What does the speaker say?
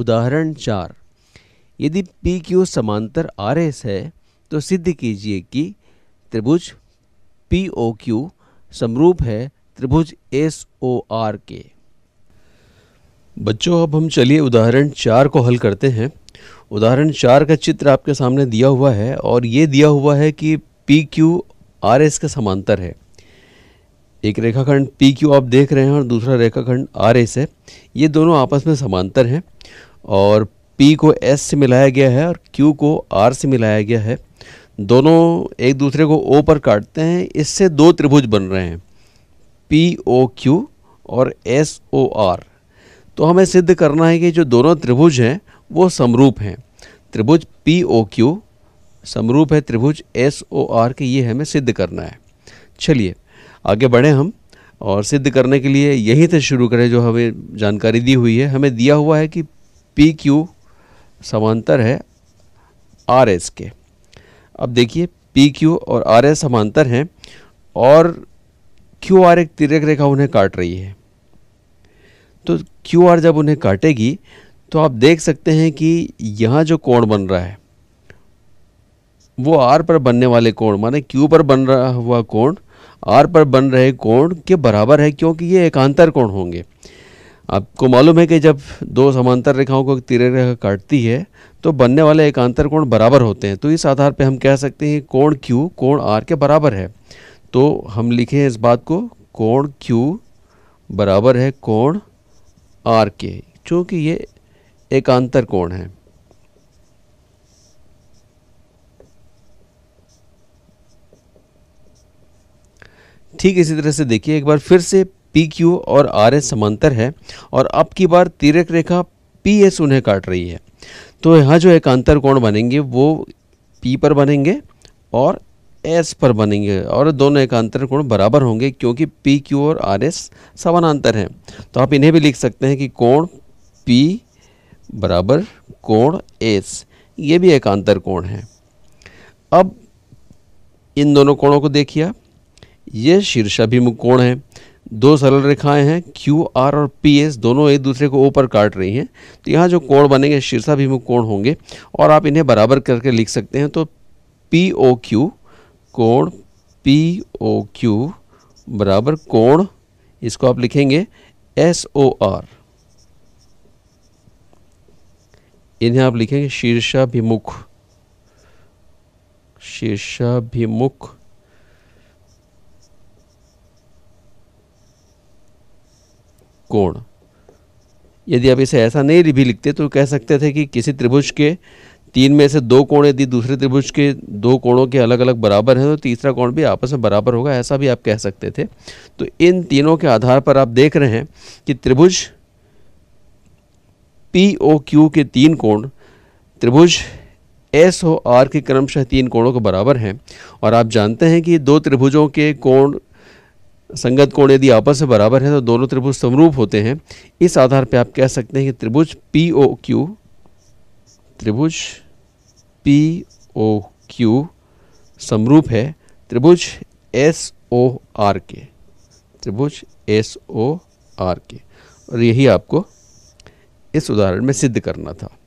उदाहरण चार यदि पी क्यू समांतर आर एस है तो सिद्ध कीजिए कि त्रिभुज पी ओ क्यू समरूप है त्रिभुज एस ओ आर के बच्चों अब हम चलिए उदाहरण चार को हल करते हैं उदाहरण चार का चित्र आपके सामने दिया हुआ है और ये दिया हुआ है कि पी क्यू आर एस का समांतर है एक रेखाखंड पी क्यू आप देख रहे हैं और दूसरा रेखाखंड आर एस है ये दोनों आपस में समांतर हैं और पी को एस से मिलाया गया है और क्यू को आर से मिलाया गया है दोनों एक दूसरे को ओ पर काटते हैं इससे दो त्रिभुज बन रहे हैं पी ओ क्यू और एस ओ आर तो हमें सिद्ध करना है कि जो दोनों त्रिभुज हैं वो समरूप हैं त्रिभुज पी ओ क्यू समरूप है त्रिभुज एस ओ आर के ये हमें सिद्ध करना है चलिए आगे बढ़ें हम और सिद्ध करने के लिए यहीं से शुरू करें जो हमें जानकारी दी हुई है हमें दिया हुआ है कि पी क्यू समांतर है आर एस के अब देखिए पी क्यू और आर एस समांतर हैं और क्यू आर एक तिरक रेखा उन्हें काट रही है तो क्यू आर जब उन्हें काटेगी तो आप देख सकते हैं कि यहाँ जो कोण बन रहा है वो आर पर बनने वाले कोण माने क्यू पर बन रहा हुआ कोण आर पर बन रहे कोण के बराबर है क्योंकि ये एकांतर कोण होंगे आपको मालूम है कि जब दो समांतर रेखाओं को तिरे रेखा काटती है तो बनने वाले एकांतर कोण बराबर होते हैं तो इस आधार पर हम कह सकते हैं कोण क्यू कोण आर के बराबर है तो हम लिखे इस बात को कोण क्यू बराबर है कोण आर के क्योंकि ये एकांतर कोण है ठीक इसी तरह से देखिए एक बार फिर से पी क्यू और आर एस समांतर है और अब की बार तिरक रेखा पी एस उन्हें काट रही है तो यहाँ जो एकांतर कोण बनेंगे वो पी पर बनेंगे और एस पर बनेंगे और दोनों एकांतर कोण बराबर होंगे क्योंकि पी क्यू और आर एस समानांतर हैं तो आप इन्हें भी लिख सकते हैं कि कोण पी बराबर कोण एस ये भी एकांतर कोण है अब इन दोनों कोणों को देखिए ये शीर्षाभिमुख कोण है दो सरल रेखाएं हैं क्यू आर और पी एस दोनों एक दूसरे को ऊपर काट रही हैं तो यहाँ जो कोण बनेंगे शीर्षाभिमुख कोण होंगे और आप इन्हें बराबर करके लिख सकते हैं तो पी ओ क्यू कोण पी ओ क्यू बराबर कोण इसको आप लिखेंगे एस ओ आर इन्हें आप लिखेंगे शीर्षाभिमुख शीर्षाभिमुख कोण यदि आप इसे ऐसा नहीं भी लिखते तो कह सकते थे कि किसी त्रिभुज के तीन में से दो कोण यदि दूसरे त्रिभुज के दो कोणों के अलग अलग बराबर हैं तो तीसरा कोण भी आपस में बराबर होगा ऐसा भी आप कह सकते थे तो इन तीनों के आधार पर आप देख रहे हैं कि त्रिभुज पी ओ क्यू के तीन कोण त्रिभुज एस ओ आर के क्रमशः तीन कोणों के बराबर हैं और आप जानते हैं कि दो त्रिभुजों के कोण संगत कोण यदि आपस में बराबर है तो दोनों त्रिभुज समरूप होते हैं इस आधार पर आप कह सकते हैं कि त्रिभुज पी ओ क्यू त्रिभुज पी ओ क्यू समरूप है त्रिभुज एस ओ आर के त्रिभुज एस ओ आर के और यही आपको इस उदाहरण में सिद्ध करना था